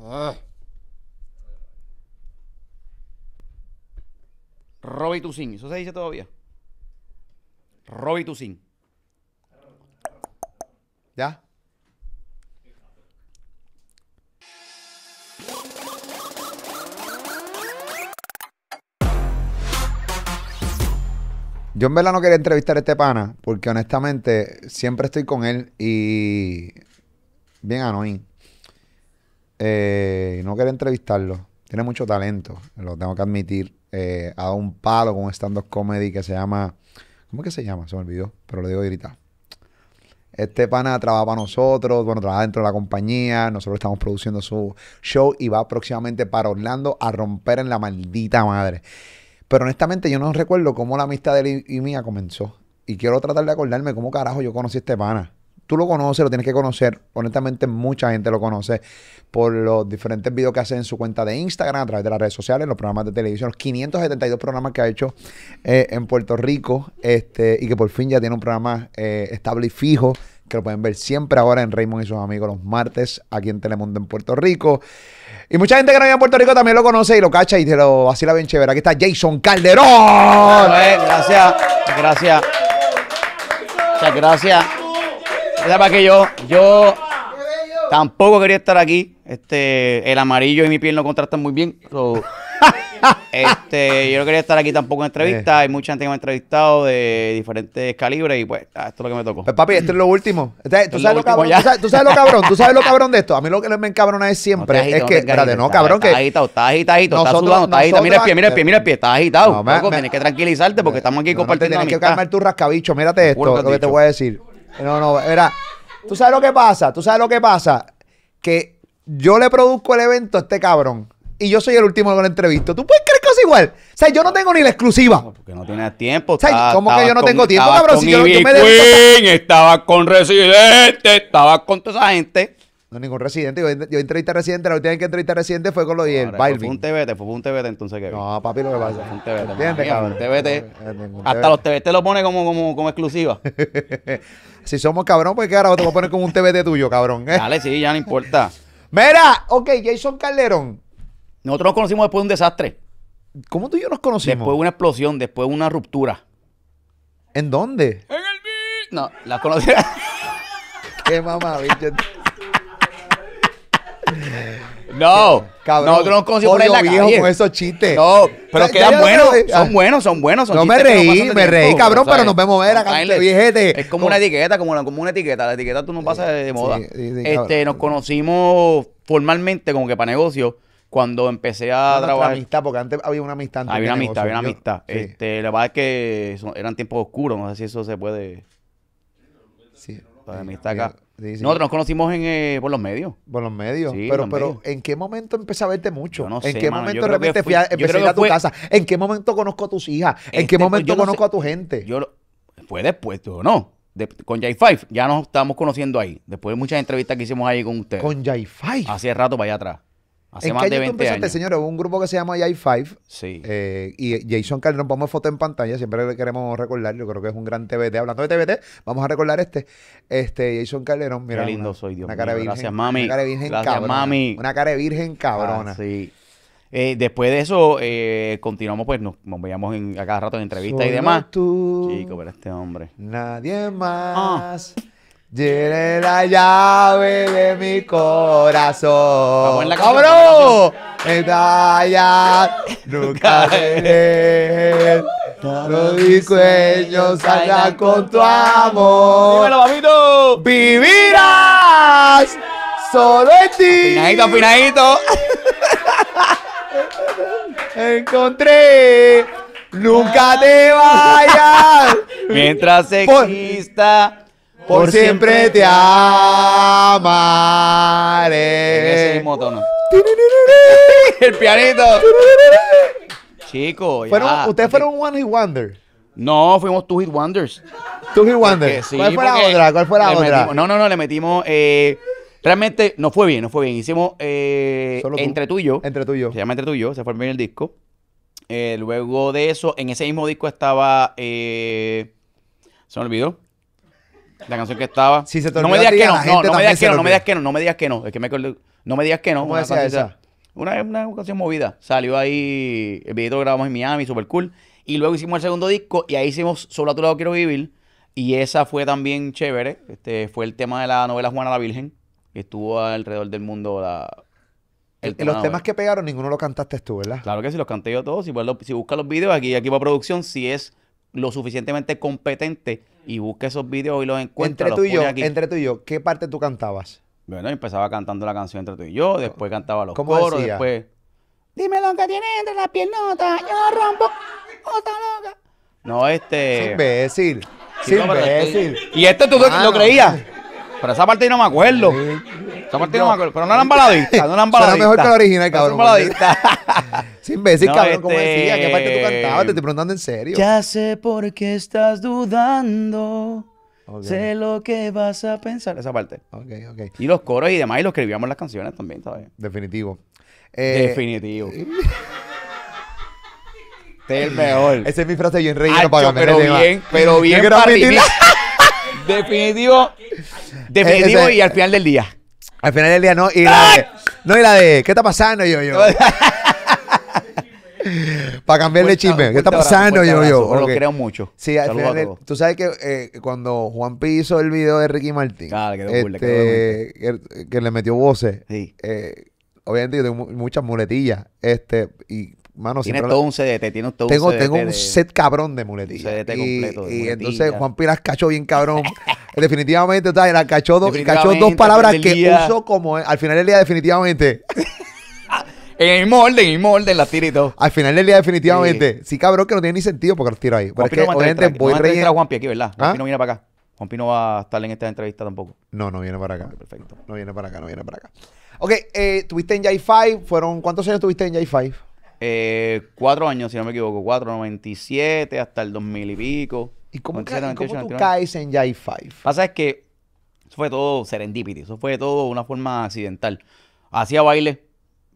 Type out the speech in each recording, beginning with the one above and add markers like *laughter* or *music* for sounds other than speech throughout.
Ah. Robbie ¿Eso se dice todavía? Robbie Tucin. ¿Ya? Yo en verdad no quería entrevistar a este pana, porque honestamente siempre estoy con él y bien anónimo. Eh, no quería entrevistarlo. Tiene mucho talento, lo tengo que admitir. Eh, ha dado un palo con un stand-up comedy que se llama. ¿Cómo es que se llama? Se me olvidó, pero lo digo gritar. Este pana trabaja para nosotros, bueno, trabaja dentro de la compañía, nosotros estamos produciendo su show y va próximamente para Orlando a romper en la maldita madre. Pero honestamente yo no recuerdo cómo la amistad de él y, mía comenzó. Y quiero tratar de acordarme cómo carajo yo conocí a este pana tú lo conoces, lo tienes que conocer. Honestamente, mucha gente lo conoce por los diferentes videos que hace en su cuenta de Instagram, a través de las redes sociales, los programas de televisión, los 572 programas que ha hecho eh, en Puerto Rico, este, y que por fin ya tiene un programa eh, estable y fijo, que lo pueden ver siempre ahora en Raymond y sus amigos los martes aquí en Telemundo en Puerto Rico. Y mucha gente que no vive en Puerto Rico también lo conoce y lo cacha y se lo vacila bien chévere. Aquí está Jason Calderón. Eh, gracias, gracias. Muchas gracias para que yo, yo tampoco quería estar aquí. Este, el amarillo y mi piel no contrastan muy bien. *laughs* este, yo no quería estar aquí tampoco en entrevista. Eh. Hay mucha gente que me ha entrevistado de diferentes calibres y pues, ah, esto es lo que me tocó. Pues, papi, esto es lo último. Este, ¿Tú sabes, lo cabrón, ¿tú, sabes, lo cabrón, sabes, lo cabrón, de esto. A mí lo que me encabrona es siempre es que, no espérate, no, cabrón, que. Está agitado, está agitado, sudando, está agitado. Mira el pie, mira el pie, mira el pie, está agitado. tienes que tranquilizarte porque estamos aquí compartiendo. Tienes que calmar tu rascabicho, mírate esto, lo que te voy a decir. No, no, era. ¿Tú sabes lo que pasa? ¿Tú sabes lo que pasa? Que yo le produzco el evento a este cabrón. Y yo soy el último que la entrevista. ¿Tú puedes creer que es igual? O sea, yo no tengo ni la exclusiva. porque no tienes tiempo. O sea, ¿Cómo que yo no tengo tiempo, cabrón? Si yo, me Queen, estaba con Residente, estaba con toda esa gente. No, ningún residente. Yo, yo entrevisté a residente, la última vez que entrevisté a residente fue con lo 10. Fue un TBT, fue un TBT entonces que No, papi, lo que pasa. Fue un TBT. ¿Entiendes, cabrón? Hasta los TBT lo pone como, como, como exclusiva. *laughs* si somos cabrón, pues qué ahora te voy a poner como un TBT tuyo, cabrón. *laughs* Dale, sí, ya no importa. *laughs* Mira, ok, Jason Calderón. Nosotros nos conocimos después de un desastre. ¿Cómo tú y yo nos conocimos? Después de una explosión, después de una ruptura. ¿En dónde? En el beat. No, las conocí. qué mamá, bicho. No, Cabrón, nosotros nos conocimos por ahí en la No, pero quedan buenos, son buenos, son buenos, No me reí, me reí, cabrón, pero nos vemos ver acá, viejete. Es como una etiqueta, como una, etiqueta. La etiqueta tú no pasas de, moda. este, nos conocimos formalmente, como que para negocio, cuando empecé a trabajar. amistad, porque antes había una amistad. Había una amistad, había una amistad. Este, la verdad es que eran tiempos oscuros, no sé si eso se puede. sí. La amistad acá. Nosotros nos conocimos eh, por los medios. Por los medios. pero, pero ¿en qué momento empecé a verte mucho? ¿En qué momento de fui, a, empecé a ir a tu casa? ¿En qué momento conozco a tus hijas? ¿En este, qué pues, momento conozco a tu gente? Yo fue después, no. con j Five, ya nos estábamos conociendo ahí. Después de muchas entrevistas que hicimos ahí con usted Con j Five. Hace rato para allá atrás. Hace ¿En más qué de tú empezaste, señor? Hubo un grupo que se llama i5. Sí. Eh, y Jason Calderón, ponme foto en pantalla, siempre le queremos recordar, yo creo que es un gran TBT. Hablando de TBT, vamos a recordar este. Este, Jason Calderón, mira. Qué lindo soy, Dios una cara Virgen, Gracias, mami. Una cara virgen Gracias, cabrona. mami. Una cara virgen cabrona. Ah, sí. Eh, después de eso, eh, continuamos, pues nos, veíamos a cada rato en entrevistas y demás. Tú, Chico, pero este hombre. Nadie más. Ah. Tiene la llave de mi corazón. ¡Vámonos! Está allá, nunca veré. Todos mis sueños salgan con tu amor. ¡Dímelo, papito! ¡Vivirás! ¡Solo en ti! *laughs* Encontré. Nunca te vayas. Mientras exista por siempre te amaré. En ese mismo tono. *laughs* El pianito. Chicos, ¿Ustedes fueron One Hit Wonder? No, fuimos Two Hit Wonders. Two Hit Wonders. Sí, ¿Cuál fue la otra? ¿Cuál fue la otra? no, no, no, le metimos... Eh, realmente no fue bien, no fue bien. Hicimos eh, Entre tú y yo. Entre tú y yo. Se llama Entre tú y yo, se fue bien el disco. Eh, luego de eso, en ese mismo disco estaba... se me olvidó. La canción que estaba. no me digas que no, no, me digas que no, no me digas que no, no que Es que me No me digas que no. una Una, canción movida. Salió ahí, el video que grabamos en Miami, super cool. Y luego hicimos el segundo disco y ahí hicimos Solo a tu lado quiero vivir. Y esa fue también chévere. Este fue el tema de la novela Juana la Virgen, estuvo alrededor del mundo la, los temas que pegaron, ninguno lo cantaste tú, ¿verdad? Claro que sí, los canté yo todos. Si, pues, si buscas los videos, aquí, aquí va producción, si es lo suficientemente competente y busque esos videos y los encuentre. Entre tú y yo, entre tú y yo, ¿qué parte tú cantabas? Bueno, empezaba cantando la canción entre tú y yo, después cantaba los coros, después. Dime lo que tiene entre las piernas yo rompo otra loca. No, este. Sin decir. Y este tú lo- creías. Pero esa parte no me acuerdo. Esa parte no, me acuerdo. Pero no eran baladistas, no eran baladistas. Era mejor que la original, cabrón. No baladistas. *laughs* sí, imbécil, no, cabrón, como este, decía. ¿Qué parte tú cantabas? Te estoy preguntando en serio. Ya sé por qué estás dudando. Sé lo que vas a pensar. Esa parte. Ok, ok. Y los coros y demás, y los escribíamos las canciones también, ¿sabes? Definitivo. Eh, Definitivo. este es el mejor. Esa es mi frase yo en rey No pero, bien, pero bien, pero bien. Definitivo. Definitivo y al final del día. Al final del día no. Y la de, no, y la de, ¿qué está pasando, yo, yo? *laughs* Para cambiarle chisme. ¿Qué está pasando, yo, yo? Lo creo mucho. Sí, al final, tú sabes que eh, cuando Juan P hizo el video de Ricky Martín, Claro, este, que, le metió voces, Sí. eh, obviamente yo tengo muchas muletillas, este, y tiene todo un CDT, tiene todo tengo, un Tengo un set cabrón de muletillas. Un CDT completo. y entonces Juan las cachó bien cabrón. *laughs* Eh, definitivamente, cachó, dos, palabras que uso como eh, al final del día, definitivamente. *laughs* En el molde, en el molde, las tiro y todo. Al final del día, definitivamente. Sí. cabrón, que no tiene ni sentido porque los tiro ahí. no Juanpi aquí, ¿verdad? ¿Ah? no viene para acá. Juanpi no va a estar en esta entrevista tampoco. No, no viene para acá. perfecto. No, viene para acá, no viene para acá. Ok, eh, tuviste en J5, fueron, ¿cuántos años tuviste en J5? Eh, cuatro años, si no me equivoco, 497 hasta el 2000 y pico. ¿Y cómo, tú caes en j 5? Pasa es que eso fue todo serendipity, eso fue todo una forma accidental. Hacía baile,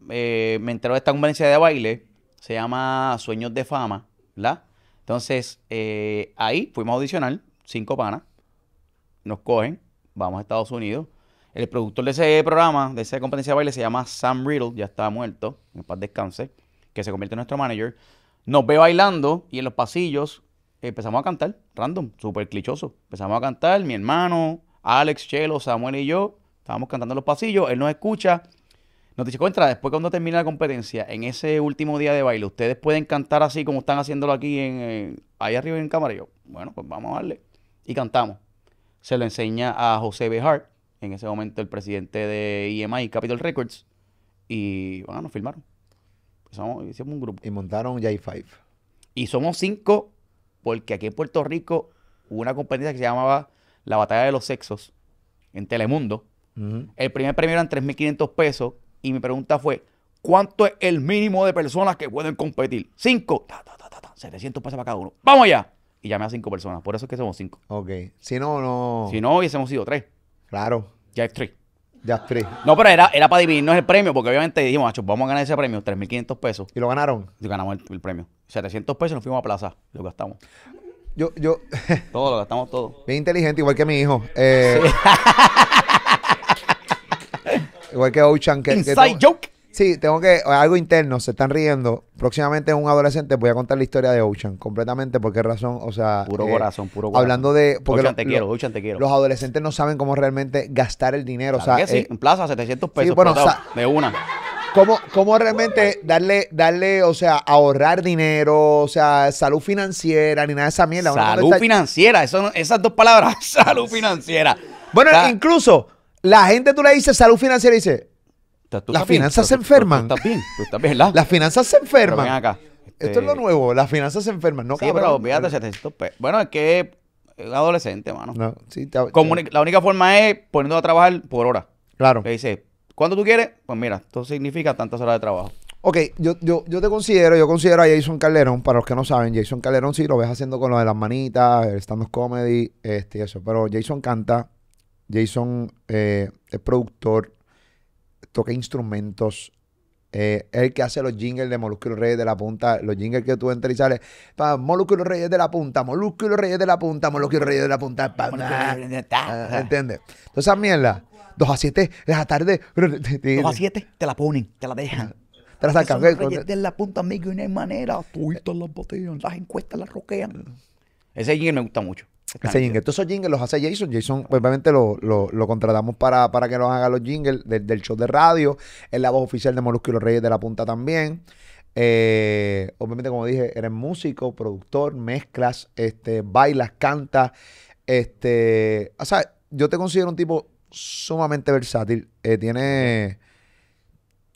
eh, me enteró de esta conferencia de baile, se llama Sueños de Fama, ¿verdad? Entonces, eh, ahí fuimos a audicionar, cinco panas, nos cogen, vamos a Estados Unidos. El productor de ese programa, de esa competencia de baile, se llama Sam Riddle, ya estaba muerto, en paz descanse que se convierte en nuestro manager, nos ve bailando y en los pasillos empezamos a cantar, random, súper clichoso. Empezamos a cantar, mi hermano, Alex, Chelo, Samuel y yo, estábamos cantando en los pasillos, él nos escucha, nos dice, contra, después cuando termine la competencia, en ese último día de baile, ustedes pueden cantar así como están haciéndolo aquí, en, eh, ahí arriba en cámara. Y yo, bueno, pues vamos a darle. Y cantamos. Se lo enseña a José bejar en ese momento el presidente de EMI, Capitol Records, y bueno, nos filmaron hicimos un grupo. Y montaron J5. Y somos cinco, porque aquí en Puerto Rico hubo una competencia que se llamaba La Batalla de los Sexos en Telemundo. El primer premio eran 3.500 pesos. Y mi pregunta fue: ¿cuánto es el mínimo de personas que pueden competir? Cinco. 700 pesos para cada uno. ¡Vamos ya Y llamé a cinco personas. Por eso es que somos cinco. Ok. Si no, no. Si no, hubiésemos sido tres. Claro. Ya es tres. Ya No, pero era, era para dividirnos el premio, porque obviamente dijimos, macho, vamos a ganar ese premio, 3.500 pesos. ¿Y lo ganaron? Y ganamos el, premio. 700 pesos nos fuimos a plaza, lo gastamos. Yo, yo. *laughs* todo, lo gastamos todo. Bien inteligente, igual que mi hijo. Eh, *laughs* igual que Ocean. Que, Inside joke. Sí, tengo que. Algo interno, se están riendo. Próximamente, un adolescente, voy a contar la historia de Ocean completamente. ¿Por qué razón? O sea. Puro eh, corazón, puro corazón. Hablando de. Porque Ocean, te quiero, Ocean, te quiero. Los adolescentes no saben cómo realmente gastar el dinero. o sea, eh, en plaza, 700 pesos. Sí, bueno, de una. ¿Cómo, ¿Cómo, realmente darle, darle, o sea, ahorrar dinero, o sea, salud financiera, ni nada de esa mierda? Salud financiera, esas dos palabras, *laughs* salud financiera. Bueno, incluso la gente tú le dices salud financiera y dice, las finanzas se enferman. Las finanzas se enferman. Esto este es lo nuevo, las finanzas se enferman, ¿no? Sí, fíjate, 700 pesos. Bueno, es que es un adolescente, mano. La única forma es poniéndolo a trabajar por hora. Claro. Le dice, cuando tú quieres? Pues mira, esto significa tantas horas de trabajo. Ok, yo, yo, te considero, yo considero a Jason Calderón, para los que no saben, Jason Calderón sí lo ves haciendo con lo de las manitas, el stand comedy, este y eso. Pero Jason canta, Jason eh, es productor, toque instrumentos. Eh, el que hace los jingles de Molusco los Reyes de la Punta, los jingles que tú entras y sales, pa, Molusco los Reyes de la Punta, Molusco los Reyes de la Punta, Molusco los Reyes de la Punta, ¿entiendes? Entonces esa mierda, 2 a 7 de tarde. 2 a 7 te la ponen, te la dejan. *laughs* Te la sacan. Eh, de la punta, amigo, y no hay manera. la las botellas, las encuestas las roquean. Ese jingle me gusta mucho. Ese Todos esos jingles los hace Jason. Jason, obviamente, lo, contratamos para, que nos haga los jingles del, show de radio. Es la voz oficial de Molusco y los Reyes de la Punta también. Eh, obviamente, como dije, eres músico, productor, mezclas, este, bailas, cantas. Este, o sea, yo te considero un tipo sumamente versátil. Eh, tiene.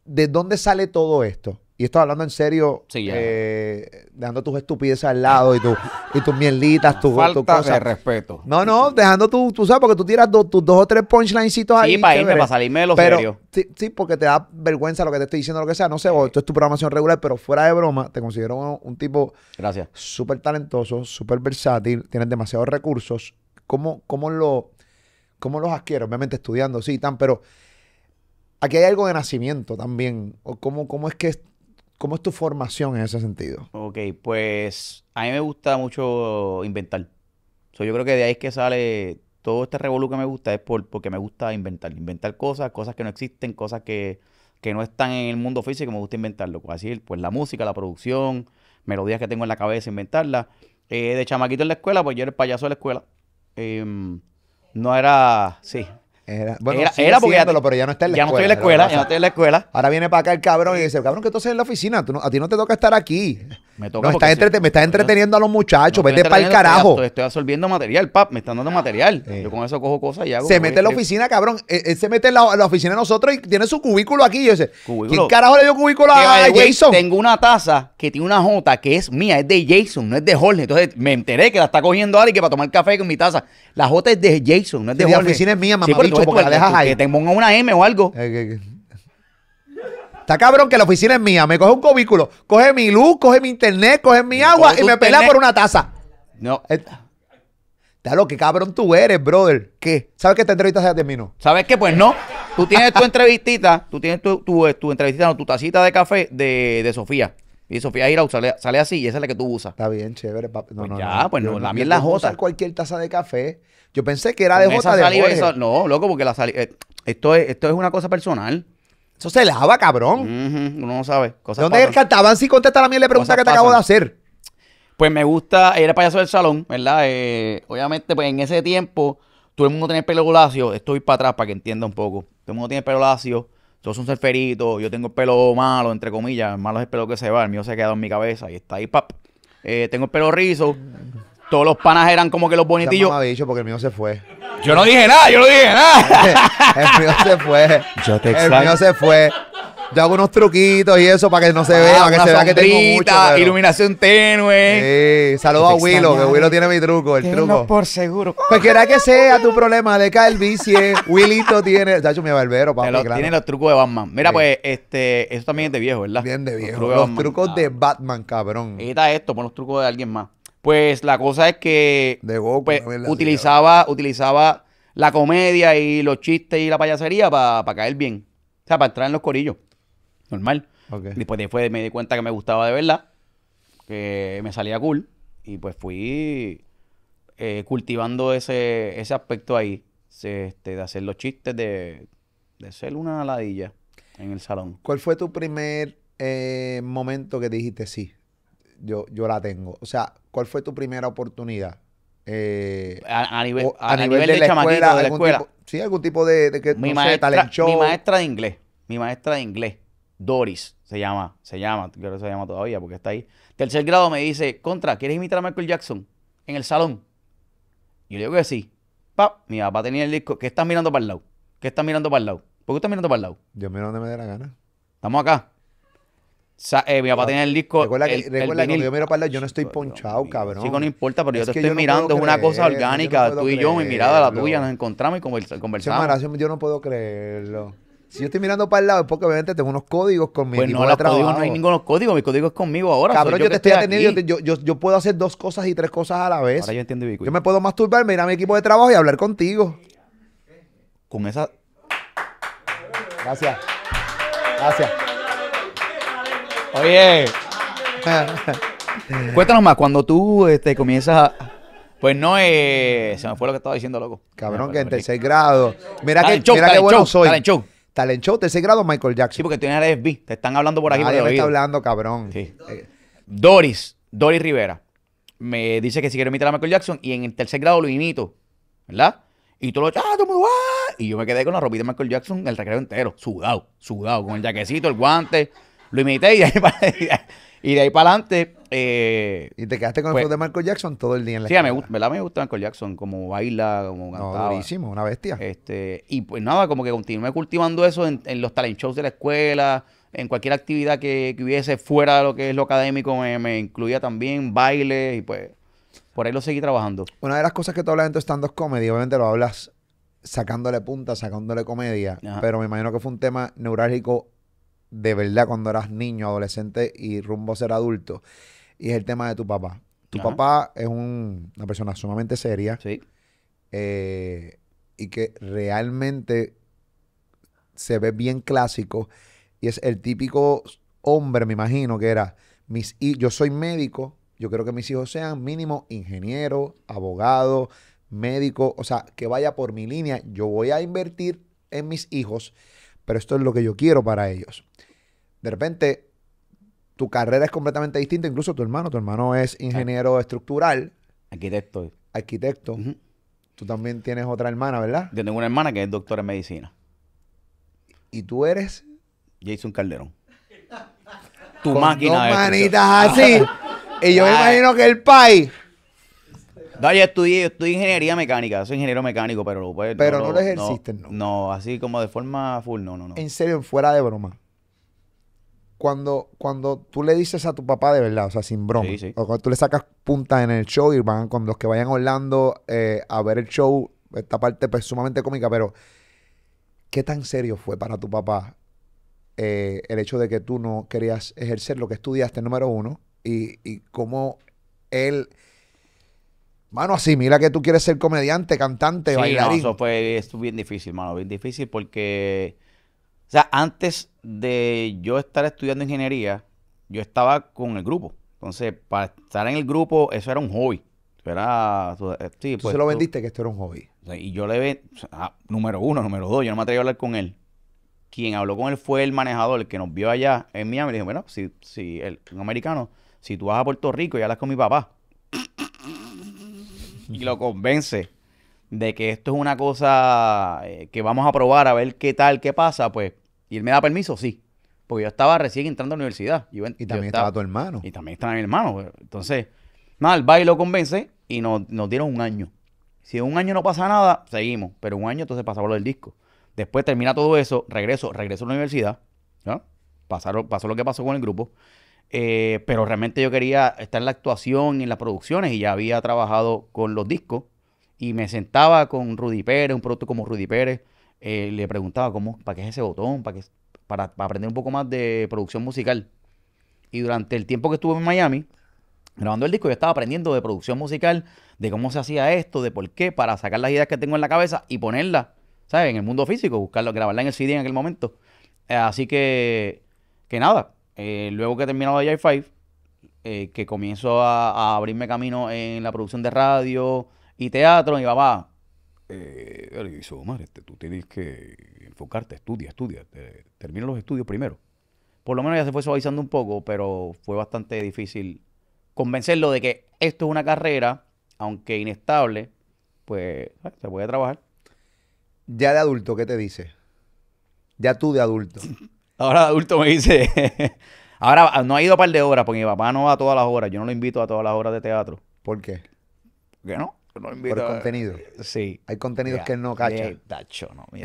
¿De dónde sale todo esto? Y estoy hablando en serio, eh, dejando tus estupideces al lado y, y tus mierditas, tus tu de respeto. No, no, dejando tu, tú sabes, porque tú tiras tus dos o tres punchlinecitos ahí. Sí, para irme, para salirme de los pero, Sí, porque te da vergüenza lo que te estoy diciendo, lo que sea. No sé, esto es tu programación regular, pero fuera de broma, te considero un, tipo Gracias. súper talentoso, súper versátil, tienes demasiados recursos. ¿Cómo, cómo, lo, ¿Cómo los adquieres? Obviamente estudiando, sí, tan, pero aquí hay algo de nacimiento también. cómo, ¿Cómo es que ¿Cómo es tu formación en ese sentido? Ok, pues a mí me gusta mucho inventar. So, yo creo que de ahí es que sale todo este revolú que me gusta, es porque me gusta inventar. Inventar cosas, cosas que no existen, cosas que, no están en el mundo físico, me gusta inventarlo. Pues así, pues la música, la producción, melodías que tengo en la cabeza, inventarlas. Eh, de chamaquito en la escuela, pues yo era el payaso de la escuela. Em, no era, sí, era, bueno, era, pero ya no está en la escuela. Ya no estoy en la escuela, ya no estoy en la escuela. Ahora viene para acá el cabrón y dice, cabrón, que tú haces en la oficina? a ti no te toca estar aquí. Me, toca no, me estás entreteniendo a los muchachos, vete para el carajo. Estoy, estoy, absorbiendo material, pap, me están dando ah. material. Yo con eso cojo cosas y hago. Se mete en la oficina, cabrón. E, él, se mete en la, oficina de nosotros y tiene su cubículo aquí. Yo ¿Quién carajo le dio cubículo a, Jason? Tengo una taza que tiene una J que es mía, es de Jason, no es de Jorge. Entonces me enteré que la está cogiendo alguien que para tomar café con mi taza. La J es de Jason, no es de Jorge. La oficina es mía, mamá. Pues, porque Que te pongan una M o algo. Eh, está cabrón que la oficina es mía. Me coge un cubículo, coge mi luz, coge mi internet, coge mi agua y me pelea por una taza. No. Eh, está lo que cabrón tú eres, brother. ¿Qué? ¿Sabes que esta entrevista se terminó? ¿Sabes qué? Pues no. Tú tienes tu entrevistita, tú tienes tu, tu, eh, entrevistita, tacita de café de, Sofía. Y Sofía Irau sale, así y esa es la que tú usas. Está bien, chévere, papi. No, Pues ya, pues no, la cualquier taza de café. Yo pensé que era de Jota de no, loco, porque la saliva... Eh, esto, es, esto es una cosa personal. Eso se lava, cabrón. uno no sabe. Cosas ¿Dónde el cantaban si contesta la mierda le pregunta que te acabo de hacer? Pues me gusta, era payaso del salón, ¿verdad? Eh, obviamente, pues en ese tiempo, todo el mundo tenía el pelo lacio. Estoy para atrás para que entienda un poco. Todo el mundo tiene el pelo lacio. soy un surferito. Yo tengo el pelo malo, entre comillas. Malo es el pelo que se va. El mío se ha quedado en mi cabeza y está ahí, pap. Eh, tengo el pelo rizo. Todos los panas eran como que los bonitillos. me dicho porque el mío se fue. Yo no dije nada, yo no dije nada. *laughs* el mío se fue. Yo te el mío se fue. Yo hago unos truquitos y eso para que no se ah, vea, para que se vea que tengo mucho. Iluminación tenue. Sí, saludo a Willow, que Willow tiene mi truco, el truco. truco. por seguro. Cualquiera que sea *laughs* tu problema de calvicie, Willito tiene. hecho mi barbero, papá. Claro. Tiene los trucos de Batman. Mira, pues, este, eso también es de viejo, ¿verdad? Bien de viejo. Los, trucos, de, Batman. cabrón. de Batman, cabrón. esto, pon los trucos de alguien más. Pues la cosa es que pues, utilizaba, utilizaba la comedia y los chistes y la payasería para caer bien. O sea, para entrar en los corillos. Normal. Después, después me di cuenta que me gustaba de verdad, que me salía cool. Y pues fui eh, cultivando ese, ese aspecto ahí, este, de hacer los chistes, de, de ser una ladilla en el salón. ¿Cuál fue tu primer eh, momento que dijiste sí? yo, la tengo. O sea, ¿cuál fue tu primera oportunidad? Eh, a, nivel, a, nivel, de, la sí, algún tipo de, de mi, maestra, mi maestra de inglés, mi maestra de inglés, Doris, se llama, se llama, creo que se llama todavía porque está ahí. Tercer grado me dice, contra, ¿quieres imitar a Michael Jackson en el salón? yo le digo que sí. Pap, mi papá tenía el disco, ¿qué estás mirando para el lado? ¿Qué estás mirando para el lado? ¿Por qué estás mirando para el lado? Yo miro donde me dé la gana. Estamos acá. Sa eh, mi papá tiene el disco. Recuerda que, cuando yo miro para lado yo no estoy ponchado, cabrón. Sí, no importa, pero yo te estoy mirando, es una cosa orgánica. tú y yo, mi mirada, la tuya, nos encontramos y conversamos. yo no puedo creerlo. Si yo estoy mirando para el lado es porque obviamente tengo unos códigos con mi pues no, de trabajo. Códigos, no hay ningunos códigos, Mi código es conmigo ahora. Cabrón, yo, te estoy atendiendo, yo, puedo hacer dos cosas y tres cosas a la vez. Ahora yo entiendo, Vico. Yo me puedo masturbar, mirar a mi equipo de trabajo y hablar contigo. Con esa... Gracias. Gracias. Oye. *laughs* Cuéntanos más, cuando tú este, comienzas a... Pues no, eh, se me fue lo que estaba diciendo, loco. Cabrón, que en tercer grado. Mira que, show, mira que bueno show, soy. Talent show. tercer grado, Michael Jackson. Sí, porque tú eres Te están hablando por aquí. Nadie me está hablando, cabrón. Doris, Doris Rivera. Me dice que si quiero imitar a Michael Jackson y en el tercer grado lo imito. ¿Verdad? Y tú lo ¡ah, todo el Y yo me quedé con la ropita de Michael Jackson el recreo entero, sudado, sudado, con el jaquecito, el guante. Lo imité y de ahí *laughs* para, adelante. Eh, y te quedaste con el pues de Michael Jackson todo el día en la Sí, me gusta, ¿verdad? Me gusta Michael Jackson, como baila, como cantaba. No, durísimo, una bestia. Este, y pues nada, como que continué cultivando eso en, los talent shows de la escuela, en cualquier actividad que, hubiese fuera de lo que es lo académico, me, incluía también baile y pues por ahí lo seguí trabajando. Una de las cosas que tú hablas en tu stand-up comedy, obviamente lo hablas sacándole punta, sacándole comedia, pero me imagino que fue un tema neurálgico de verdad cuando eras niño, adolescente y rumbo a ser adulto. Y es el tema de tu papá. Tu papá es una persona sumamente seria. Sí. Eh, y que realmente se ve bien clásico. Y es el típico hombre, me imagino, que era, mis, y yo soy médico, yo quiero que mis hijos sean mínimo ingeniero, abogado, médico, o sea, que vaya por mi línea. Yo voy a invertir en mis hijos pero esto es lo que yo quiero para ellos. De repente, tu carrera es completamente distinta, incluso tu hermano. Tu hermano es ingeniero estructural. Arquitecto. Arquitecto. Tú también tienes otra hermana, ¿verdad? Yo tengo una hermana que es doctora en medicina. ¿Y tú eres? Jason Calderón. *laughs* Tu Con máquina. Dos manitas así. *laughs* y yo me imagino que el país no, yo estudié, ingeniería mecánica, soy ingeniero mecánico, pero pues, Pero no, le lo ejerciste, no, no, así como de forma full, no, no, no. En serio, fuera de broma. Cuando, cuando tú le dices a tu papá de verdad, o sea, sin broma, o cuando tú le sacas punta en el show y van con los que vayan Orlando eh, a ver el show, esta parte pues, sumamente cómica, pero ¿qué tan serio fue para tu papá eh, el hecho de que tú no querías ejercer lo que estudiaste, número uno, y, y cómo él Mano, así, mira que tú quieres ser comediante, cantante, bailarín. No, eso fue bien difícil, mano, bien difícil porque, o sea, antes de yo estar estudiando ingeniería, yo estaba con el grupo. Entonces, para estar en el grupo, eso era un hobby. Eh, pues, se lo vendiste que esto era un hobby. Y yo le ve, ah, número uno, número dos, yo no me atreví a hablar con él. Quien habló con él fue el manejador, el que nos vio allá en Miami. Le dijo, bueno, si, si el, un americano, si tú vas a Puerto Rico y hablas con mi papá, y lo convence de que esto es una cosa eh, que vamos a probar a ver qué tal, qué pasa, pues, y él me da permiso, sí. Porque yo estaba recién entrando a la universidad. y también estaba, tu hermano. Y también estaba mi hermano. Pues. Entonces, nada, va y lo convence y nos, nos dieron un año. Si en un año no pasa nada, seguimos. Pero un año entonces pasaba lo del disco. Después termina todo eso, regreso, regreso a la universidad. ¿no? pasó lo que pasó con el grupo. Eh, pero realmente yo quería estar en la actuación y en las producciones y ya había trabajado con los discos y me sentaba con Rudy Pérez, un producto como Rudy Pérez, eh, le preguntaba cómo, para qué es ese botón, para, para, aprender un poco más de producción musical. Y durante el tiempo que estuve en Miami, grabando el disco, yo estaba aprendiendo de producción musical, de cómo se hacía esto, de por qué, para sacar las ideas que tengo en la cabeza y ponerlas, ¿sabes? En el mundo físico, buscarlo, grabarla en el CD en aquel momento. Eh, así que, que nada, eh, luego que he terminado de 5 eh, que comienzo a, abrirme camino en la producción de radio y teatro, mi papá, eh, Omar, este, tú tienes que enfocarte, estudia, estudia, termina los estudios primero. Por lo menos ya se fue suavizando un poco, pero fue bastante difícil convencerlo de que esto es una carrera, aunque inestable, pues ah, se puede trabajar. Ya de adulto, ¿qué te dice? Ya tú de adulto. *laughs* Ahora adulto me dice. *laughs* Ahora no ha ido a par de horas porque mi papá no va a todas las horas. Yo no lo invito a todas las horas de teatro. ¿Por qué? ¿Por no? No invito Por el contenido. Sí. Hay contenidos que no cacha. es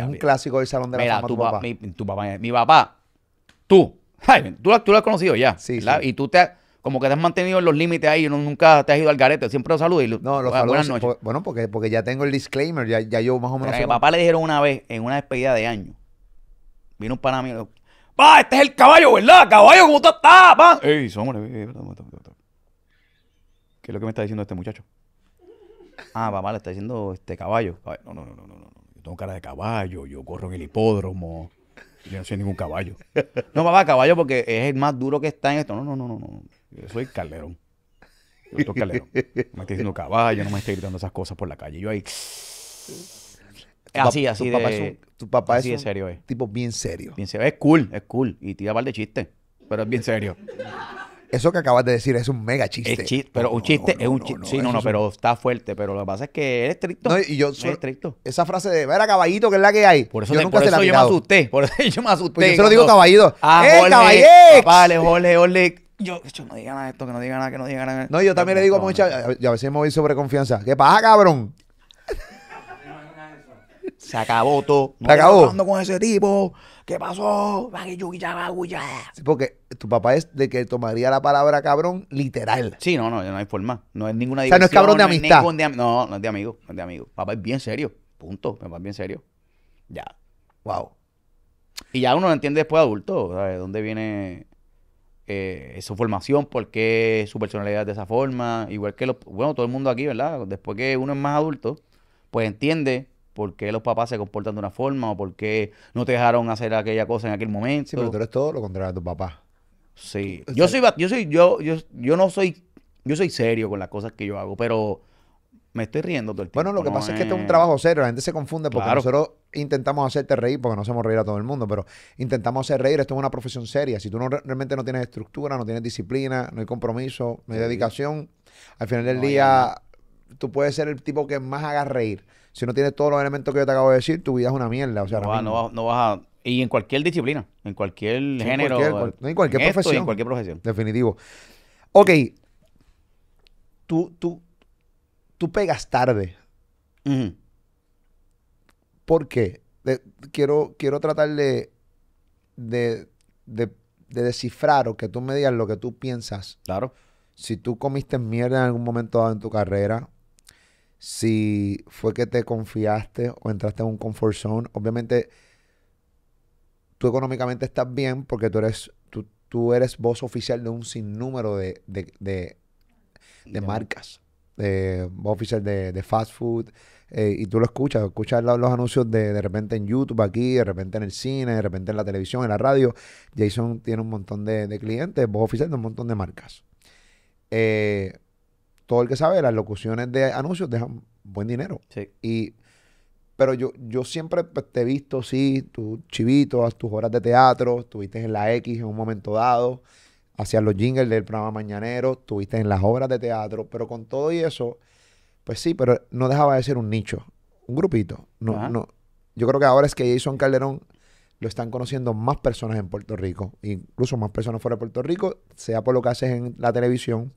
un clásico del Salón de la Fama. Tu, Mi, tu papá. Mi papá. Tú. Jaime, tú, lo has conocido ya. Sí, sí, Y tú te has, como que te has mantenido en los límites ahí. No, nunca te has ido al garete. Siempre lo saludas Y lo, no, los ah, bueno, porque, porque ya tengo el disclaimer. Ya, ya yo más o menos. a mi papá le dijeron una vez en una despedida de año. Vino un pana Pa, este es el caballo, ¿verdad? Caballo, ¿cómo tú estás, pa? Ey, somos, ¿Qué es lo que me está diciendo este muchacho? Ah, papá, le está diciendo este caballo. No, no, no, no, no. Yo tengo cara de caballo, yo corro en el hipódromo. Yo no soy ningún caballo. No, papá, caballo porque es el más duro que está en esto. No, no, no, no, no. Yo soy Calderón. Yo soy Calderón. No me está diciendo caballo, no me está gritando esas cosas por la calle. Yo ahí. Así, así tu Papá es un, es eh. tipo bien serio. Bien serio. Es cool, es cool. Y tira par de chistes, pero es bien serio. Eso que acabas de decir es un mega chiste. Es chiste pero un chiste es un chiste. sí, no, no, pero está fuerte. Pero lo que pasa es que eres estricto. y yo soy estricto. Esa frase de, ver a caballito, que es la que hay. Por eso, yo, nunca por eso la yo me asusté. Por eso yo me pues asusté. Pues se lo digo caballito. Ah, ¡Eh, caballero! Vale, ole, ole. Yo, yo, no diga nada de esto, que no digan nada, que no digan nada. No, yo también le digo a muchas, a veces me voy sobre confianza. ¿Qué pasa, cabrón? Se acabó todo. se acabó. con ese tipo. ¿Qué pasó? Sí, porque tu papá es de que tomaría la palabra cabrón literal. Sí, no, no, no hay forma. No es ninguna diversión. O sea, no es cabrón de amistad. no, no es de amigo, no es de amigo. Papá es bien serio. Punto. Papá es bien serio. Ya. Wow. Y ya uno lo entiende después de adulto, De ¿Dónde viene eh, su formación? ¿Por qué su personalidad es de esa forma? Igual que lo, bueno, todo el mundo aquí, ¿verdad? Después que uno es más adulto, pues entiende por qué los papás se comportan de una forma o por qué no te dejaron hacer aquella cosa en aquel momento. pero tú eres todo lo contrario a tu papá Sí. Yo soy, yo soy, yo, yo, yo no soy, yo soy serio con las cosas que yo hago, pero me estoy riendo todo el tiempo. Bueno, lo que pasa es... que esto es un trabajo serio. La gente se confunde porque nosotros intentamos hacerte reír, porque no hacemos reír a todo el mundo, pero intentamos hacer reír. Esto es una profesión seria. Si tú no, realmente no tienes estructura, no tienes disciplina, no hay compromiso, no hay dedicación, al final del día tú puedes ser el tipo que más haga reír. Si no tienes todos los elementos que yo te acabo de decir, tu vida es una mierda. O sea, no, vas, a... Y en cualquier disciplina, en cualquier género. en cualquier profesión. en cualquier profesión. Definitivo. Ok. Tú, tú, tú pegas tarde. ¿Por qué? quiero, quiero tratar de, de, de, de descifrar o que tú me digas lo que tú piensas. Claro. Si tú comiste mierda en algún momento dado en tu carrera, si fue que te confiaste o entraste en un comfort zone. Obviamente, tú económicamente estás bien porque tú eres, tú, eres voz oficial de un sinnúmero de, de, de, marcas. De, voz oficial de, fast food. Eh, y tú lo escuchas, escuchas los, anuncios de, de repente en YouTube aquí, de repente en el cine, de repente en la televisión, en la radio. Jason tiene un montón de, clientes, voz oficial de un montón de marcas. Eh, todo el que sabe, las locuciones de anuncios dejan buen dinero. Y, pero yo, yo siempre pues, te he visto, sí, tus chivitos, tus horas de teatro, estuviste en la X en un momento dado, hacías los jingles del programa Mañanero, estuviste en las obras de teatro, pero con todo y eso, pues sí, pero no dejaba de ser un nicho, un grupito. No, no. Yo creo que ahora es que Jason Calderón lo están conociendo más personas en Puerto Rico, incluso más personas fuera de Puerto Rico, sea por lo que haces en la televisión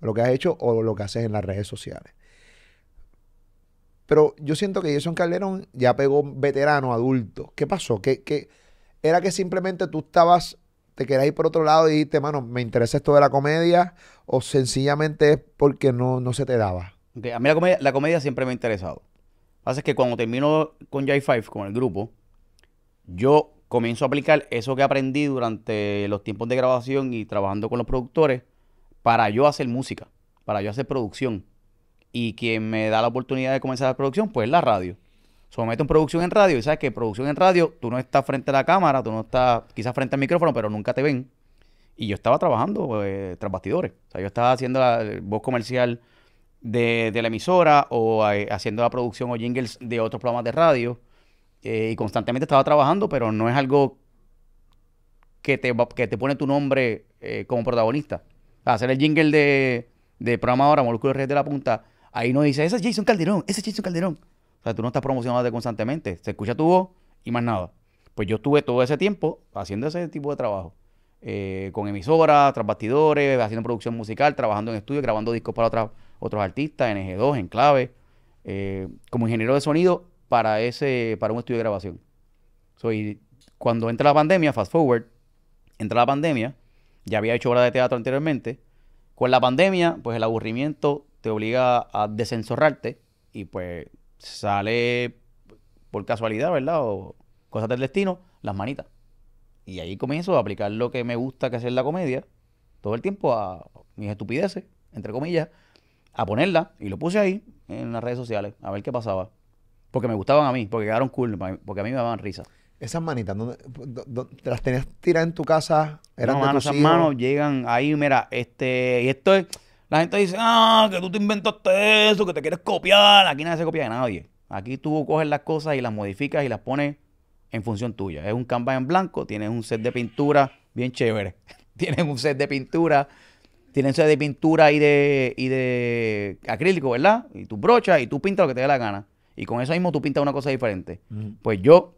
lo que has hecho o lo que haces en las redes sociales. Pero yo siento que Jason Calderón ya pegó veterano, adulto. ¿Qué pasó? ¿Qué, Era que simplemente tú estabas, te querías ir por otro lado y dijiste, mano, me interesa esto de la comedia o sencillamente es porque no, no se te daba. a mí la comedia, la comedia siempre me ha interesado. Lo que pasa es que cuando termino con J5, con el grupo, yo comienzo a aplicar eso que aprendí durante los tiempos de grabación y trabajando con los productores para yo hacer música, para yo hacer producción. Y quien me da la oportunidad de comenzar la producción, pues es la radio. Someto en producción en radio y sabes que producción en radio, tú no estás frente a la cámara, tú no estás quizás frente al micrófono, pero nunca te ven. Y yo estaba trabajando eh, tras bastidores. O sea, yo estaba haciendo la voz comercial de, la emisora o eh, haciendo la producción o jingles de otros programas de radio. Eh, y constantemente estaba trabajando, pero no es algo que te, que te pone tu nombre como protagonista hacer el jingle de, de programa ahora, Molusco y de la Punta, ahí no dice, ese es Jason Calderón, ese es Jason Calderón. O sea, tú no estás promocionado constantemente. Se escucha tu voz y más nada. Pues yo estuve todo ese tiempo haciendo ese tipo de trabajo. Eh, con emisoras, tras bastidores, haciendo producción musical, trabajando en estudio, grabando discos para otras, otros artistas, en NG2, en clave, eh, como ingeniero de sonido para, ese, para un estudio de grabación. Soy, cuando entra la pandemia, fast forward, entra la pandemia, ya había hecho obra de teatro anteriormente. Con la pandemia, pues el aburrimiento te obliga a desensorrarte y pues sale por casualidad, ¿verdad? O cosas del destino, las manitas. Y ahí comienzo a aplicar lo que me gusta que hacer la comedia, todo el tiempo a mis estupideces, entre comillas, a ponerla y lo puse ahí en las redes sociales a ver qué pasaba. Porque me gustaban a mí, porque quedaron cool, porque a mí me daban risa. Esas manitas, ¿dónde, te las tenías tiradas en tu casa? ¿Eran no, esas manos llegan ahí, mira, este, y esto es, la gente dice, ah, que tú te inventaste eso, que te quieres copiar. Aquí nadie se copia de nadie. Aquí tú coges las cosas y las modificas y las pones en función tuya. Es un canvas en blanco, tienes un set de pintura bien chévere. *laughs* tienes un set de pintura, tienes un set de pintura y de, y de acrílico, ¿verdad? Y tu brochas y tú pintas lo que te dé la gana. Y con eso mismo tú pintas una cosa diferente. Pues yo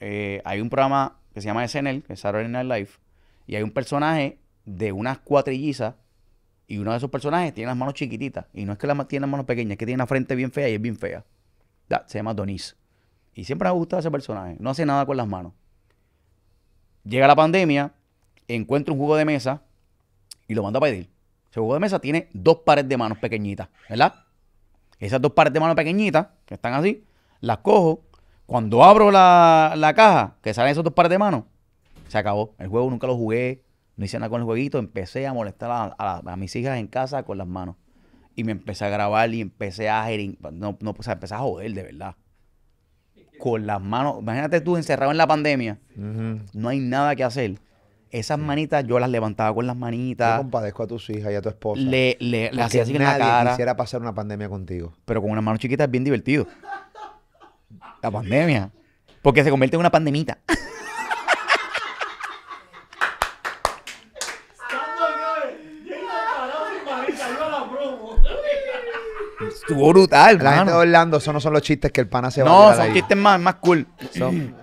eh, hay un programa que se llama SNL, que es Saturday Night Live, y hay un personaje de unas cuatrillizas y uno de esos personajes tiene las manos chiquititas. Y no es que las tiene las manos pequeñas, es que tiene una frente bien fea y es bien fea. se llama Donis. Y siempre me ha gustado ese personaje. No hace nada con las manos. Llega la pandemia, encuentra un jugo de mesa y lo manda a pedir. Ese jugo de mesa tiene dos pares de manos pequeñitas, ¿verdad? Esas dos pares de manos pequeñitas, que están así, las cojo cuando abro la, caja, que salen esos dos pares de manos, se acabó. El juego nunca lo jugué, no hice nada con el jueguito, empecé a molestar a, mis hijas en casa con las manos. Y me empecé a grabar y empecé a no, no, o empecé a joder de verdad. Con las manos, imagínate tú encerrado en la pandemia, no hay nada que hacer esas manitas yo las levantaba con las manitas. Yo compadezco a tus hijas y a tu esposa. Le, le, hacía así en la cara. quisiera pasar una pandemia contigo. Pero con una mano chiquita es bien divertido. La pandemia. Porque se convierte en una pandemita. Estuvo brutal, La gente de Orlando, esos no son los chistes que el pana se va a No, son chistes más, más cool.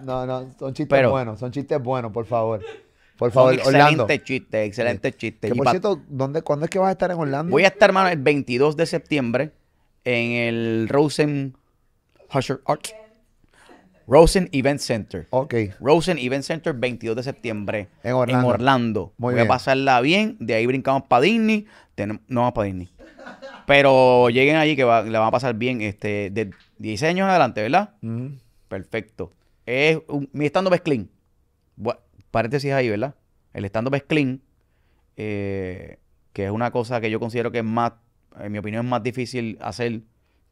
no, no, son chistes buenos, son chistes buenos, por favor. Por favor, Son excelentes chistes, excelentes chistes. Que por cierto, ¿dónde, ¿cuándo es que vas a estar en Orlando? voy a estar, hermano, el 22 de septiembre en el Rosen Husher Art. Rosen Event Center. Ok. Rosen Event Center, 22 de septiembre. En Orlando. En Voy a pasarla bien. De ahí brincamos para Disney. no vamos para Disney. Pero lleguen allí que la van a pasar bien. Este, de 16 años adelante, ¿verdad? Perfecto. Es un, mi stand-up es clean. paréntesis ahí, ¿verdad? El stand-up clean, eh, que es una cosa que yo considero que es más, en mi opinión, es más difícil hacer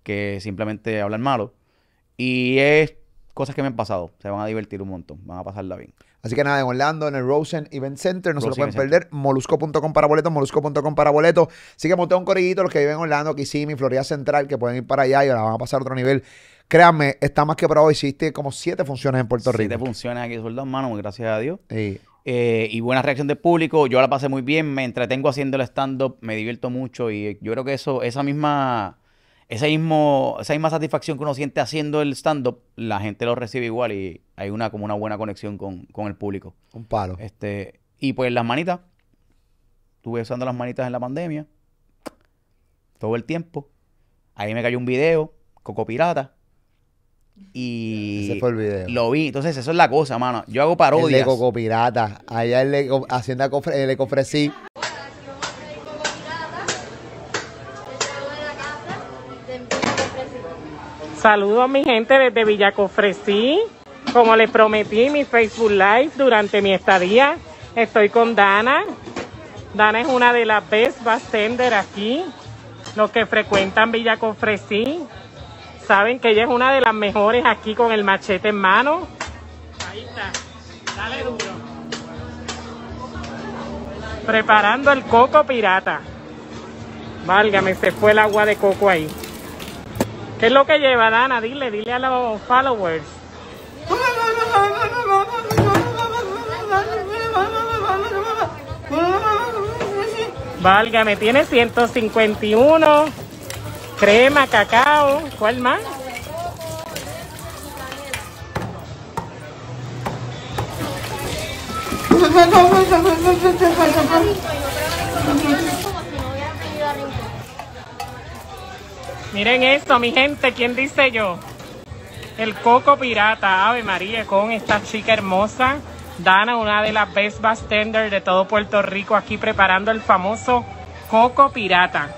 que simplemente hablar malo. Y es cosas que me han pasado. Se van a divertir un montón. Van a pasarla bien. Así que nada, en Orlando, en el Rosen Event Center, no se lo pueden perder. Molusco.com para boletos, molusco.com para boletos. Así que monté un corillito los que viven en Orlando, Kissimmee, Florida Central, que pueden ir para allá y ahora van a pasar a otro nivel. Créanme, está más que probado. Hiciste como siete funciones en Puerto Rico. Siete funciones aquí, soldado, mano, gracias a Dios. Eh, y buena reacción del público. Yo la pasé muy bien, me entretengo haciendo el stand-up, me divierto mucho y yo creo que eso, esa misma ese mismo, esa misma satisfacción que uno siente haciendo el stand-up, la gente lo recibe igual y hay una como una buena conexión con, el público. Un palo. Este, y pues las manitas, estuve usando las manitas en la pandemia, todo el tiempo. Ahí me cayó un video, Coco Pirata. Y Ese fue el video. lo vi. Entonces, eso es la cosa, mano. Yo hago parodias. El de Coco Pirata. Allá el eh, le haciendo Saludos a mi gente desde Villacofresí. Como les prometí mi Facebook Live durante mi estadía, estoy con Dana. Dana es una de las best tender aquí. Los que frecuentan Villacofresí saben que ella es una de las mejores aquí con el machete en mano. Ahí está. Dale duro. Preparando el coco pirata. Válgame, se fue el agua de coco ahí. ¿Qué es lo que lleva, Dana? Dile, dile a los followers. Válgame, tiene 151, crema, cacao, ¿cuál más? *laughs* Miren esto, mi gente, ¿quién dice yo? El coco pirata, Ave María, con esta chica hermosa. Dana, una de las best bartenders de todo Puerto Rico, aquí preparando el famoso coco pirata.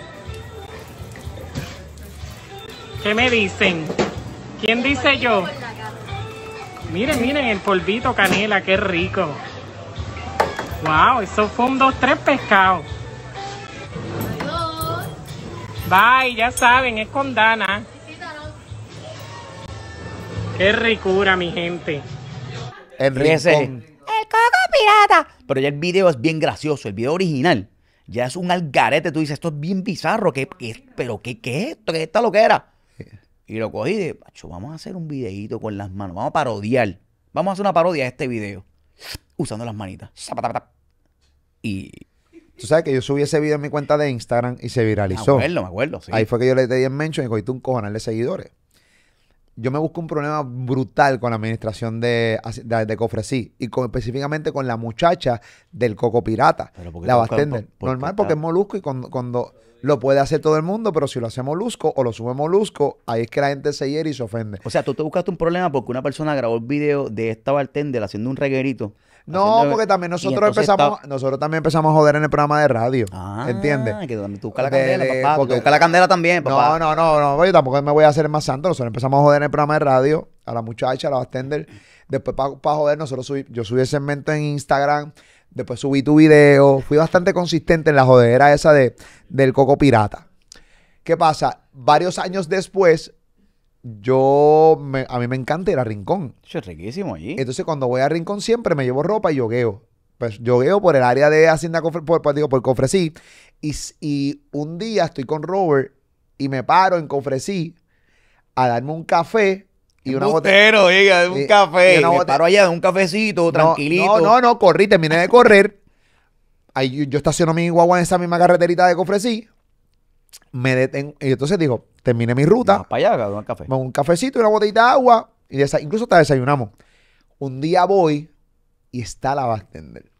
¿Qué me dicen? ¿Quién dice yo? Miren, miren el polvito canela, qué rico. Wow, eso fue un dos, tres pescados. Bye, ya saben, es con Dana. Qué ricura, mi gente. El ese El coco pirata. Pero ya el video es bien gracioso, el video original. Ya es un algarete, tú dices, esto es bien bizarro, pero qué, es esto? ¿Qué es esta lo que era? Y lo cogí y dije, Pacho, vamos a hacer un videito con las manos, vamos a parodiar. Vamos a hacer una parodia de este video. Usando las manitas. Y Tú sabes que yo subí ese video en mi cuenta de Instagram y se viralizó. Me acuerdo, me acuerdo, Ahí fue que yo le di en mention y cogiste un cojonal de seguidores. Yo me busco un problema brutal con la administración de, de, Cofresí y específicamente con la muchacha del Coco Pirata, la Bastender. Normal, porque es Molusco y cuando, lo puede hacer todo el mundo, pero si lo hace Molusco o lo sube Molusco, ahí es que la gente se hiere y se ofende. O sea, tú te buscaste un problema porque una persona grabó el video de esta bartender haciendo un reguerito no, porque también nosotros empezamos, nosotros también empezamos a joder en el programa de radio. Ah, ¿Entiendes? que tú buscas la candela, papá. porque- la candela también, papá. No, no, no, no, yo tampoco me voy a hacer más santo. Nosotros empezamos a joder en el programa de radio, a la muchacha, a la extender. Después, para joder, nosotros subí- yo subí el segmento en Instagram. Después subí tu video. Fui bastante consistente en la jodera esa de, del Coco Pirata. ¿Qué pasa? Varios años después, yo a mí me encanta ir a Rincón. Eso es riquísimo allí. Entonces cuando voy a Rincón siempre me llevo ropa y yogueo. Pues yogueo por el área de Hacienda Cofre, por, por, digo, por Cofresí. Y, un día estoy con Robert y me paro en Cofresí a darme un café y una botella. un café. Y me paro allá de un cafecito, tranquilito. No, no, no, corrí, terminé de correr. Ahí, yo, yo estaciono mi guagua en esa misma carreterita de Cofresí me detengo. Y entonces digo, terminé mi ruta. para allá, un café. Un cafecito y una botellita de agua. Y incluso hasta desayunamos. Un día voy y está la bartender.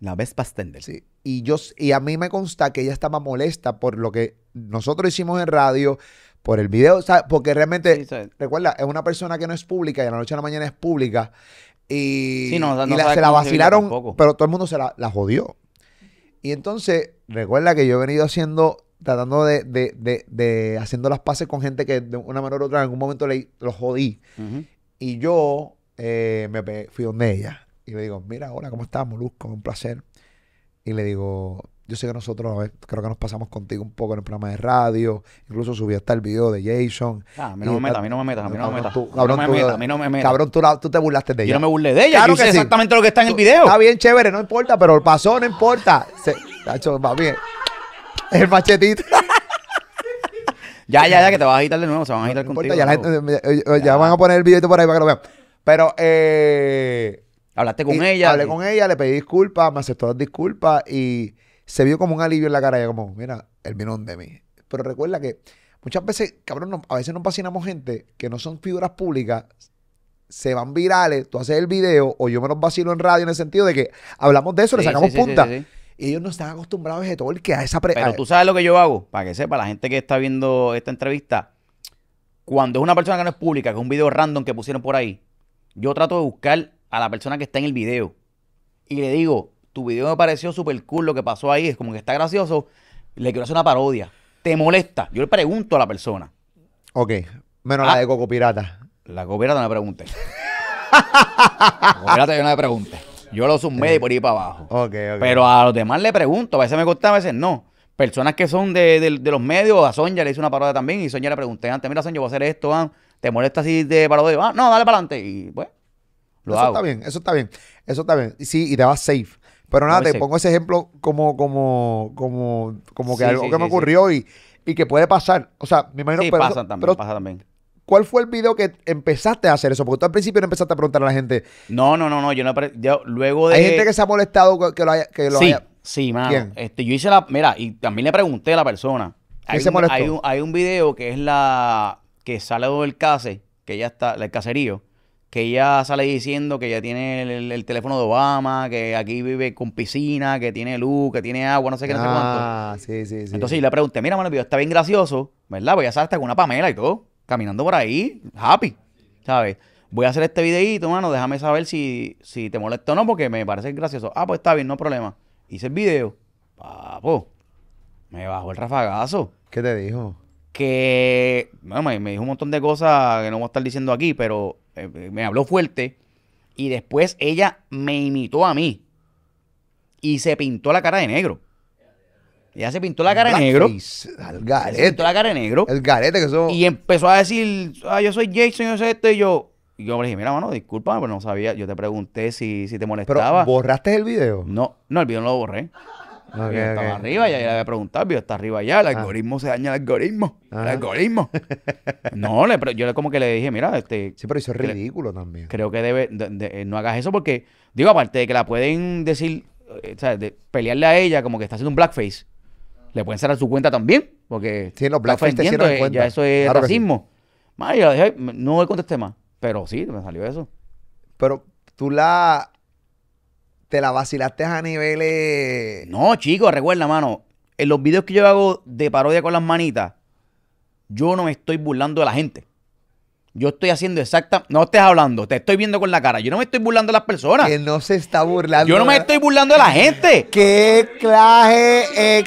La vez bartender. Sí. Y, yo, y a mí me consta que ella estaba molesta por lo que nosotros hicimos en radio, por el video, porque realmente, recuerda, es una persona que no es pública y a la noche a la mañana es pública. Y, la, se la vacilaron, pero todo el mundo se la, la jodió. Y entonces, recuerda que yo he venido haciendo tratando de, de, de, de haciendo las paces con gente que de una manera u otra en algún momento le, lo jodí. Y yo eh, me fui donde ella y le digo, mira, hola, ¿cómo estás, Molusco? Un placer. Y le digo, yo sé que nosotros ver, creo que nos pasamos contigo un poco en el programa de radio. Incluso subí hasta el video de Jason. Ah, a mí no me metas, a mí no me metas, a mí no me metas. Cabrón, no me a mí no me metas. Cabrón, tú, te burlaste de ella. Yo no me burlé de ella, claro yo hice exactamente lo que está en el video. Está bien chévere, no importa, pero pasó, no importa. Se, tacho, bien el machetito. *laughs* ya, ya, ya, que te vas a agitar de nuevo. Se van a agitar al contigo. ya, van a poner el videito por ahí para que lo vean. Pero, eh. Hablaste con ella. Hablé con ella, le pedí disculpas, me aceptó las disculpas y se vio como un alivio en la cara. Ella, como, mira, el minón de mí. Pero recuerda que muchas veces, cabrón, a veces nos vacinamos gente que no son figuras públicas, se van virales, tú haces el video o yo me los vacilo en radio en el sentido de que hablamos de eso, le sacamos sí, sí, punta ellos no están acostumbrados a todo el que a esa pregunta. Pero tú sabes lo que yo hago, para que sepa la gente que está viendo esta entrevista, cuando es una persona que no es pública, que es un video random que pusieron por ahí, yo trato de buscar a la persona que está en el video y le digo, tu video me pareció súper cool lo que pasó ahí, es como que está gracioso, le quiero hacer una parodia. ¿Te molesta? Yo le pregunto a la persona. Ok, menos la ah. de Coco Pirata. La Coco Pirata no me pregunte. la Coco Pirata yo no le pregunte. Yo lo sumé y eh, por ahí para abajo. Okay, okay. Pero a los demás le pregunto, a veces me gusta, a veces no. Personas que son de, de, los medios, a Sonia le hice una parada también y Sonia le pregunté antes, mira Sonia, voy a hacer esto, ah, ¿te molesta si de parada? Ah, no, dale para adelante y pues lo eso está bien, eso está bien, eso está bien. Sí, y te vas safe. Pero nada, te pongo ese ejemplo como, como, como, como que algo que me ocurrió y, y, que puede pasar. O sea, me imagino... Sí, pasa también, pero, pasa también ¿Cuál fue el video que empezaste a hacer eso? Porque tú al principio no empezaste a preguntar a la gente. No, no, no, no. Yo no luego de. Hay gente que se ha molestado que lo haya. sí, sí, mano. Este, yo hice la. Mira, y también le pregunté a la persona. ¿Quién se un, molestó? Hay un, video que es la. que sale del case, que ella está. el caserío. Que ella sale diciendo que ya tiene el, teléfono de Obama, que aquí vive con piscina, que tiene luz, que tiene agua, no sé qué, no sé ah, cuánto. Ah, sí, sí, sí. Entonces y le pregunté, mira, mano, el video está bien gracioso, ¿verdad? Pues ya sale hasta con una pamela y todo caminando por ahí, happy, ¿sabes? Voy a hacer este videíto, mano, déjame saber si, si te molesta o no, porque me parece gracioso. Ah, pues está bien, no problema. Hice el video. Papo, me bajó el rafagazo. ¿Qué te dijo? Que, bueno, me, dijo un montón de cosas que no voy a estar diciendo aquí, pero eh, eh, me habló fuerte. Y después ella me imitó a mí. Y se pintó la cara de negro. Ella se pintó la cara negro. garete. la cara negro. El garete que Y empezó a decir, ah, yo soy Jason, yo soy este Y yo, y yo le dije, mira, mano, discúlpame, pero no sabía. Yo te pregunté si, si te molestaba. ¿Pero borraste el video? No, no, el video no lo borré. Okay, Estaba arriba, ya le había preguntado, el video está arriba ya, el ah. algoritmo se daña el algoritmo. El algoritmo. no, le, pero yo como que le dije, mira, este. Sí, pero eso es ridículo también. Creo que debe, eh, no hagas eso porque, digo, aparte de que la pueden decir, eh, o sea, pelearle a ella como que está haciendo un blackface le pueden cerrar su cuenta también, porque sí, los Black está te cuenta. Ya eso es racismo. Sí. no más, pero sí, me salió eso. Pero tú la... Te la vacilaste a niveles... No, chicos, recuerda, mano. En los videos que yo hago de parodia con las manitas, yo no me estoy burlando de la gente. Yo estoy haciendo exacta. No estés hablando, te estoy viendo con la cara. Yo no me estoy burlando de las personas. Que no se está burlando. Yo no me estoy burlando de la gente. *laughs* ¡Qué claje!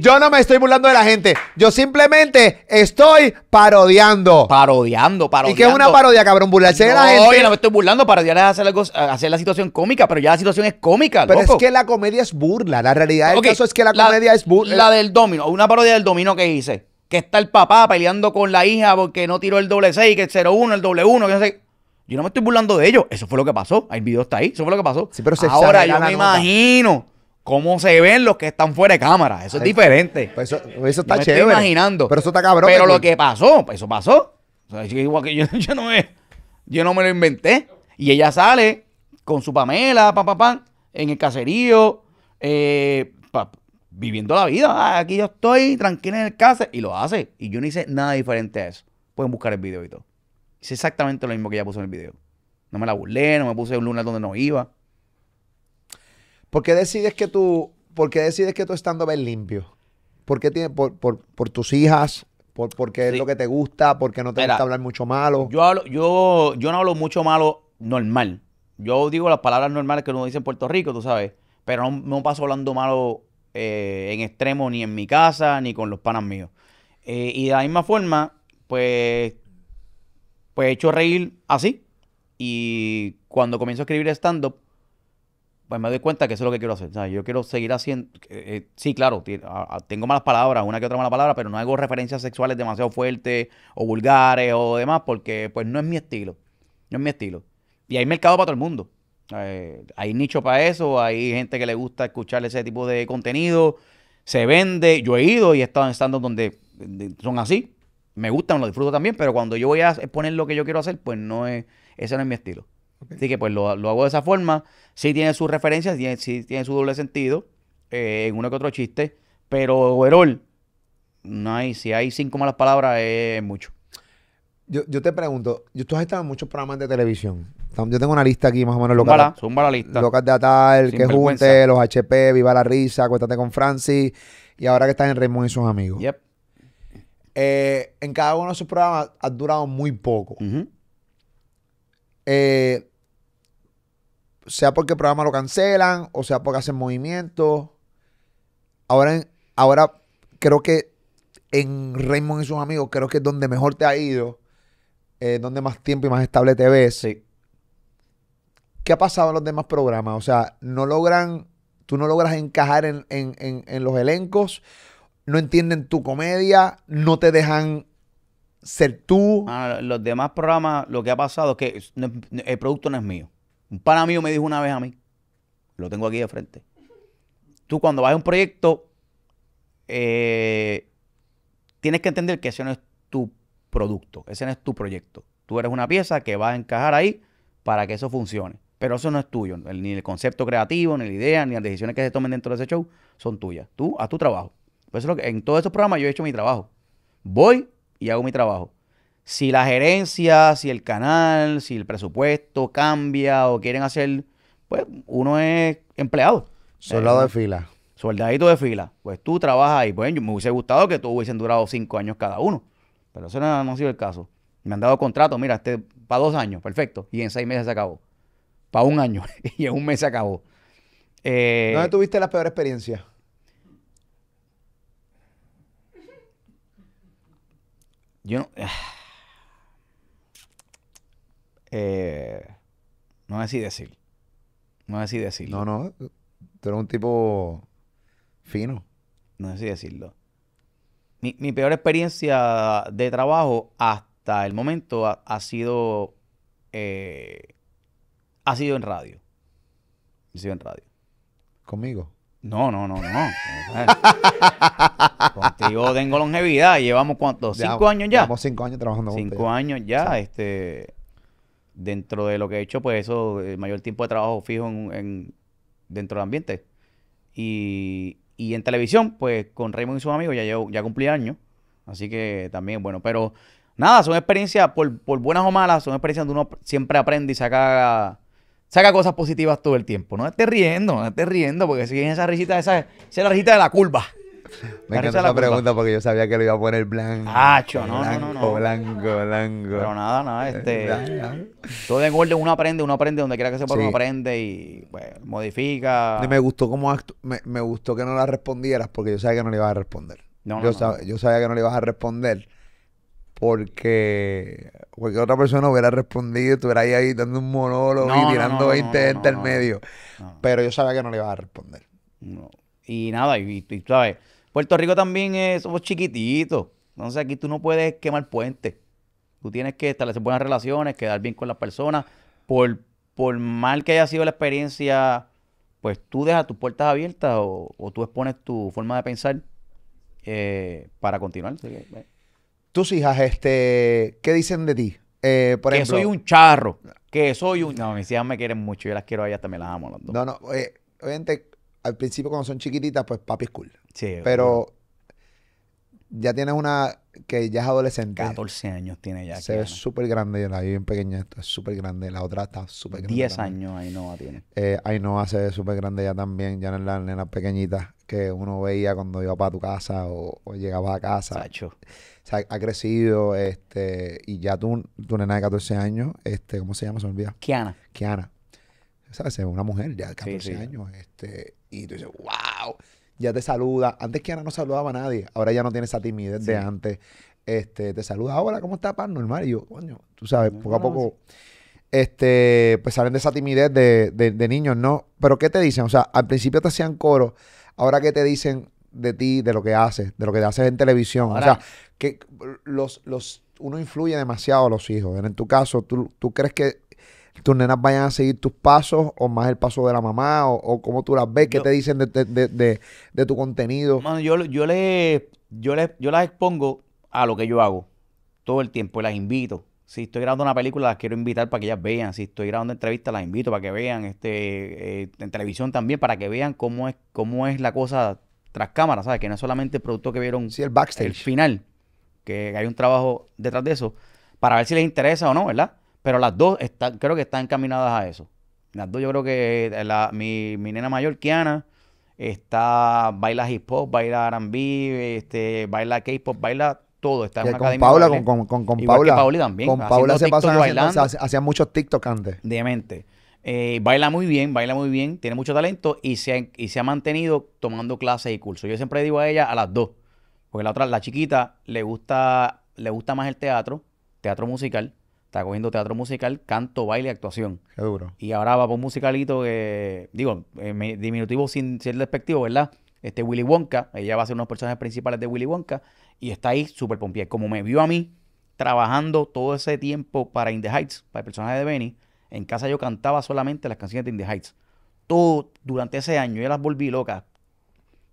Yo no me estoy burlando de la gente. Yo simplemente estoy parodiando. Parodiando, parodiando. ¿Y qué es una parodia, cabrón? Burlarse de la gente. Oye, no me estoy burlando. Parodiar es hacer, la situación cómica, pero ya la situación es cómica. Pero es que la comedia es burla. La realidad del caso es que la, comedia es burla. La del domino. Una parodia del domino que hice. Que está el papá peleando con la hija porque no tiró el doble 6, que el 01, el doble 1, sé. Yo no me estoy burlando de ellos. Eso fue lo que pasó. El video está ahí. Eso fue lo que pasó. pero se Ahora yo me imagino cómo se ven los que están fuera de cámara. Eso es diferente. Pues eso, está chévere. me Estoy imaginando. Pero eso está cabrón. Pero lo que pasó, pues eso pasó. yo, no me, lo inventé. Y ella sale con su Pamela, pam, pam, pam, en el caserío, eh, viviendo la vida. Ah, aquí yo estoy, tranquila en el case. Y lo hace. Y yo no hice nada diferente a eso. Pueden buscar el video y todo. Hice exactamente lo mismo que ella puso en el video. No me la burlé, no me puse un lunes donde no iba. ¿Por qué decides que tú por qué decides que tú estando limpio? ¿Por tiene, por, tus hijas? ¿Por, porque es lo que te gusta? ¿Porque no te gusta hablar mucho malo? Yo, hablo, yo, yo no hablo mucho malo normal. Yo digo las palabras normales que uno dice en Puerto Rico, tú sabes. Pero no, me paso hablando malo eh, en extremo ni en mi casa ni con los panas míos. Eh, y de la misma forma, pues, pues he hecho reír así. Y cuando comienzo a escribir stand-up, pues me doy cuenta que eso es lo que quiero hacer. O yo quiero seguir haciendo. Eh, eh, sí, claro, tengo malas palabras, una que otra mala palabra, pero no hago referencias sexuales demasiado fuertes o vulgares o demás, porque pues no es mi estilo. No es mi estilo. Y hay mercado para todo el mundo. Eh, hay nicho para eso, hay gente que le gusta escuchar ese tipo de contenido. Se vende. Yo he ido y he estado en stand donde son así. Me gustan, lo disfruto también, pero cuando yo voy a exponer lo que yo quiero hacer, pues no es. Ese no es mi estilo. Así que pues lo, hago de esa forma. Sí tiene sus referencias, y sí tiene su doble sentido, eh, en uno que otro chiste, pero overall, no hay, si hay cinco malas palabras es mucho. Yo, te pregunto, tú has estado en muchos programas de televisión. Yo tengo una lista aquí más o menos local. la lista. Locas de Atal, Que Junte, Los HP, Viva la Risa, Cuéntate con Francis. Y ahora que estás en Raymond y sus amigos. Yep. Eh, en cada uno de esos programas has durado muy poco. eh, sea porque el programa lo cancelan o sea porque hacen movimiento Ahora, ahora creo que en Raymond y sus amigos, creo que es donde mejor te ha ido, eh, donde más tiempo y más estable te ves. ¿Qué ha pasado en los demás programas? O sea, no logran, tú no logras encajar en, los elencos, no entienden tu comedia, no te dejan ser tú. los demás programas, lo que ha pasado es que el producto no es mío. Un pana mío me dijo una vez a mí, lo tengo aquí de frente. Tú cuando vas a un proyecto, eh, tienes que entender que ese no es tu producto, ese no es tu proyecto. Tú eres una pieza que va a encajar ahí para que eso funcione. Pero eso no es tuyo, ni el concepto creativo, ni la idea, ni las decisiones que se tomen dentro de ese show son tuyas. Tú a tu trabajo. Pues lo en todos esos programas yo he hecho mi trabajo. Voy y hago mi trabajo si la gerencia, si el canal, si el presupuesto cambia o quieren hacer, pues uno es empleado. Soldado eh, de fila. Soldadito de fila. Pues tú trabajas ahí. Bueno, pues, me hubiese gustado que tú hubiesen durado cinco años cada uno. Pero eso no, ha sido el caso. Me han dado contrato, mira, este para dos años, perfecto. Y en seis meses se acabó. Para un año. *laughs* y en un mes se acabó. Eh, ¿Dónde tuviste la peor experiencia? Yo no. Eh, no es así decir. No es así decirlo. No, no. Tú eres un tipo fino. No es así decirlo. Mi, mi peor experiencia de trabajo hasta el momento ha, sido. Eh, ha sido en radio. Ha sido en radio. ¿Conmigo? No, no, no, no. *laughs* Contigo tengo longevidad. Llevamos cuántos? ¿Cinco años ya? Llevamos cinco años trabajando cinco años ya. este dentro de lo que he hecho, pues eso, el mayor tiempo de trabajo fijo en, dentro del ambiente. Y, en televisión, pues con Raymond y sus amigos ya, ya cumplí años. Así que también, bueno, pero nada, son experiencias, por, por buenas o malas, son experiencias donde uno siempre aprende y saca saca cosas positivas todo el tiempo. No estés riendo, no estés riendo, porque si es esa risita, esa, es la risita de la curva. Me encanta la pregunta porque yo sabía que lo iba a poner blanco. no, blanco, Blanco, blanco. Pero nada, nada, eh, este. todo en orden, uno aprende, uno aprende donde quiera que se pone, uno aprende y pues, modifica. me gustó como me, gustó que no la respondieras porque yo sabía que no le ibas a responder. yo, sabía que no le ibas a responder porque cualquier otra persona hubiera respondido, estuviera ahí, ahí dando un monólogo y tirando no, 20 gente medio. Pero yo sabía que no le iba a responder. Y nada, y, y tú sabes, Puerto Rico también es, somos chiquititos. Entonces aquí tú no puedes quemar puentes. Tú tienes que establecer buenas relaciones, quedar bien con las personas. Por, por mal que haya sido la experiencia, pues tú dejas tus puertas abiertas o, tú expones tu forma de pensar eh, para continuar. Eh. Tus hijas, este, ¿qué dicen de ti? Eh, por que soy un charro, que soy un... No, mis hijas me quieren mucho, yo las quiero a ellas, también las amo. No, no, eh, obviamente al principio cuando son chiquititas, pues papi es cool. Sí. Pero ya tienes una que ya es adolescente. 14 años tiene ya. Se ve súper grande, la vi bien pequeña, esto es súper grande, la otra está súper grande. 10 años Ainhoa tiene. Eh, Ainhoa se ve súper grande ya también, ya en las nena pequeñitas que uno veía cuando iba para tu casa o, llegaba a casa. Sacho. O sea, ha crecido, este, y ya tú, tu nena de 14 años, este, ¿cómo se llama? Se me olvida. Kiana. Kiana. ¿Sabes? Es una mujer ya de 14 años, este, y tú dices, wow, ya te saluda. Antes que Ana no saludaba a nadie, ahora ya no tiene esa timidez de antes. Este, te saluda, hola, ¿cómo está, pan? Normal. Y yo, coño, tú sabes, poco a poco, este, pues salen de esa timidez de, niños, ¿no? Pero ¿qué te dicen? O sea, al principio te hacían coro, ahora ¿qué te dicen de ti, de lo que haces, de lo que haces en televisión. o sea, que los, los, uno influye demasiado a los hijos. En tu caso, ¿tú, tú crees que tus nenas vayan a seguir tus pasos o más el paso de la mamá o, o cómo tú las ves, qué te dicen de, tu contenido. Mano, yo, yo, les, yo, les, yo las expongo a lo que yo hago todo el tiempo y las invito. Si estoy grabando una película, las quiero invitar para que ellas vean. Si estoy grabando entrevistas, las invito para que vean. Este, eh, en televisión también, para que vean cómo es, cómo es la cosa tras cámara, ¿sabes? Que no es solamente el producto que vieron. Sí, el backstage. El final. Que hay un trabajo detrás de eso. Para ver si les interesa o no, ¿verdad? Pero las dos están, creo que están encaminadas a eso. Las dos, yo creo que eh, la, mi, mi, nena mayor, Kiana, está, baila hip hop, baila RB, este, baila K-pop, baila todo. Está en una con academia Paula, con, con, con, Paula. Que también. Con Paula se pasan muchos TikTok antes. Demente. Eh, baila muy bien, baila muy bien, tiene mucho talento y se, ha, y se ha mantenido tomando clases y cursos. Yo siempre digo a ella a las dos, porque la otra, la chiquita, le gusta, le gusta más el teatro, teatro musical, está cogiendo teatro musical, canto, baile, actuación. Qué duro. Y ahora va por un musicalito que, digo, eh, diminutivo sin ser despectivo, ¿verdad? Este Willy Wonka, ella va a ser uno de los personajes principales de Willy Wonka y está ahí súper pompier. Como me vio a mí trabajando todo ese tiempo para In the Heights, para el personaje de Benny, en casa yo cantaba solamente las canciones de In the Heights. Todo durante ese año, yo las volví loca.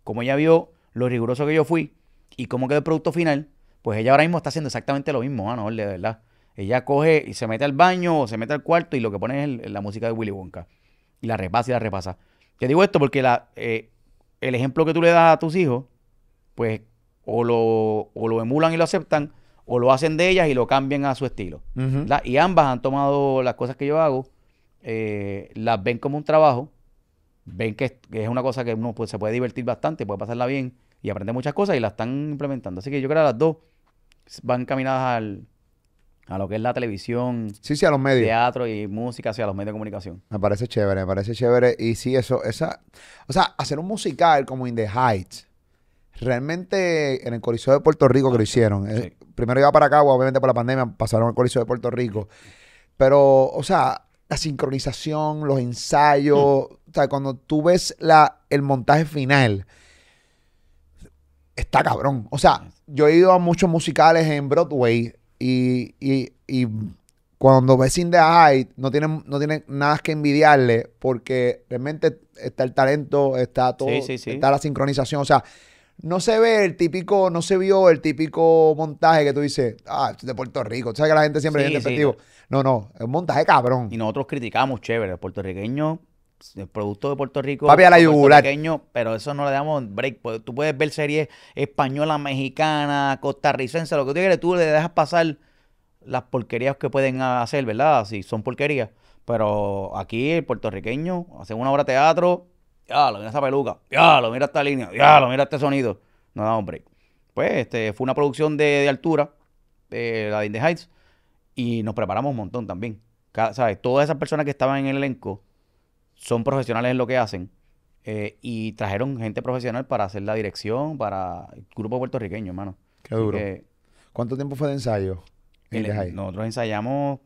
Como ella vio lo riguroso que yo fui y cómo quedó el producto final, pues ella ahora mismo está haciendo exactamente lo mismo, no de verdad ella coge y se mete al baño o se mete al cuarto y lo que pone es la música de Willy Wonka. Y la repasa y la repasa. Te digo esto porque la, eh, el ejemplo que tú le das a tus hijos, pues o lo, lo emulan y lo aceptan, o lo hacen de ellas y lo cambian a su estilo. Y ambas han tomado las cosas que yo hago, eh, las ven como un trabajo, ven que es, una cosa que uno pues, se puede divertir bastante, puede pasarla bien y aprende muchas cosas y las están implementando. Así que yo creo que las dos van caminadas al, a lo que es la televisión, sí, sí, los medios. teatro y música, hacia los medios de comunicación. Me parece chévere, me parece chévere. Y sí, eso, esa, o sea, hacer un musical como In the Heights, realmente en el Coliseo de Puerto Rico que lo hicieron. Eh, primero iba para acá, obviamente por la pandemia pasaron al Coliseo de Puerto Rico. Pero, o sea, la sincronización, los ensayos, mm. o sea, cuando tú ves la, el montaje final, está cabrón. O sea, yo he ido a muchos musicales en Broadway y, cuando ves In The no tienen, no tienen nada que envidiarle porque realmente está el talento, está todo, está la sincronización. O sea, no se ve el típico, no se vio el típico montaje que tú dices, ah, de Puerto Rico. sabes que la gente siempre tiene efectivo No, no, es un montaje cabrón. Y nosotros criticamos, chévere, el puertorriqueño el producto de Puerto Rico Papi la pero eso no le damos break. Pues, tú puedes ver series española, mexicana, costarricense, lo que tú quieras, tú le dejas pasar las porquerías que pueden hacer, ¿verdad? Si son porquerías. Pero aquí el puertorriqueño hace una obra de teatro, ya lo mira esa peluca, ya lo mira esta línea, ya lo mira este sonido. No damos break. Pues este, fue una producción de, altura, De la de Heights, y nos preparamos un montón también. ¿sabes? Todas esas personas que estaban en el elenco son profesionales en lo que hacen eh, y trajeron gente profesional para hacer la dirección, para el grupo puertorriqueño, hermano. Qué duro. ¿Cuánto tiempo fue de ensayo? en nosotros ensayamos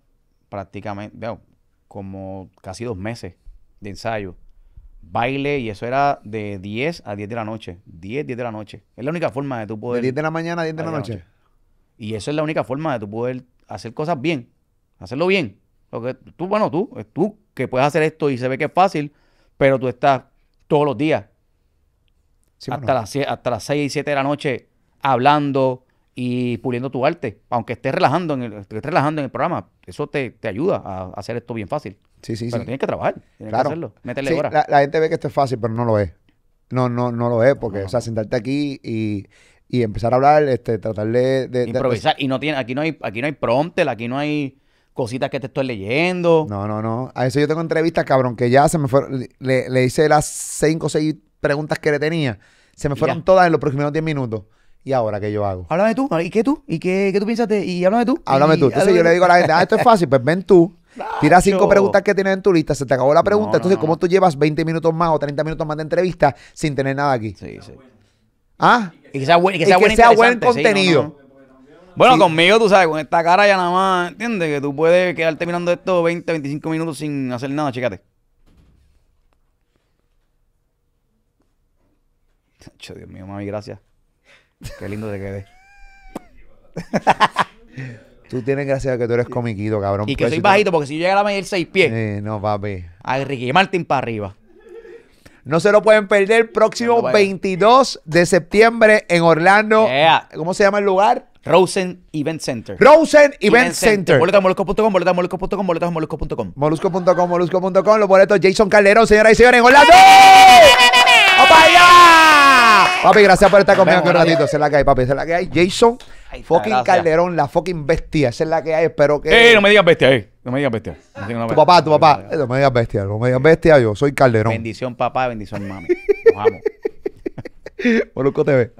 prácticamente, veo, como casi dos meses de ensayo. Baile, y eso era de 10 a 10 de la noche. 10, 10 de la noche. Es la única forma de tú ¿De poder. 10 de la mañana a 10 de la noche? Y eso es la única forma de tú poder hacer cosas bien, hacerlo bien. Lo que tú, bueno, tú, eh, tú que puedes hacer esto y se ve que es fácil, pero tú estás todos los días, hasta, las, hasta las 6 y 7 de la noche, hablando y puliendo tu arte, aunque estés relajando en el, relajando en el programa, eso te, ayuda a hacer esto bien fácil. Sí, sí, pero tienes que trabajar, hacerlo, La, gente ve que esto es fácil, pero no lo es. No, no, no lo es, porque, o sea, sentarte aquí y, empezar a hablar, este, tratar de, improvisar. y no tiene, aquí no hay, aquí no hay aquí no hay cositas que te estoy leyendo. No, no, no. A eso yo tengo entrevistas, cabrón, que ya se me fueron. Le, hice las cinco o seis preguntas que le tenía. Se me fueron todas en los próximos 10 minutos. ¿Y ahora qué yo hago? Háblame tú. ¿Y qué tú? ¿Y qué, tú piensas? ¿Y háblame tú? Háblame tú. Entonces yo le digo a la gente, ah, esto es fácil. Pues ven tú. Tira cinco preguntas que tienes en tu lista, se te acabó la pregunta. Entonces, ¿cómo tú llevas 20 minutos más o 30 minutos más de entrevista sin tener nada aquí? Sí, sí. ¿Ah? Y que sea, buen, que sea, buen, contenido. Bueno, conmigo, tú sabes, con esta cara ya nada más, ¿entiendes? Que tú puedes quedar terminando esto 20, 25 minutos sin hacer nada, chécate. Dios mío, mami, gracias. Qué lindo te quedé. *laughs* tú tienes gracia que tú eres comiquito, cabrón. Y que pues soy bajito, porque si yo llegara a medir seis pies. no, papi. A Ricky Martin para arriba. No se lo pueden perder. el Próximo 22 de septiembre en Orlando. ¿Cómo se llama el lugar? Rosen Event Center. Rosen Event Center. Boletasmolusco.com, molusco.com, boletasmolusco.com. Molusco.com, molusco.com. Los boletos Jason Calderón, señoras y señores, hola. ¡Opa allá! Papi, gracias por estar conmigo un ratito. Esa es la que hay, papi. Esa es la que hay. Jason fucking Calderón, la fucking bestia. Esa es la que hay. Espero que. ¡Eh, no me digas bestia, eh! No me digas bestia. tu papá, tu papá. No me digas bestia. No me digas bestia, yo soy Calderón. Bendición, papá. Bendición, mami. *laughs* Nos amo. Molusco TV.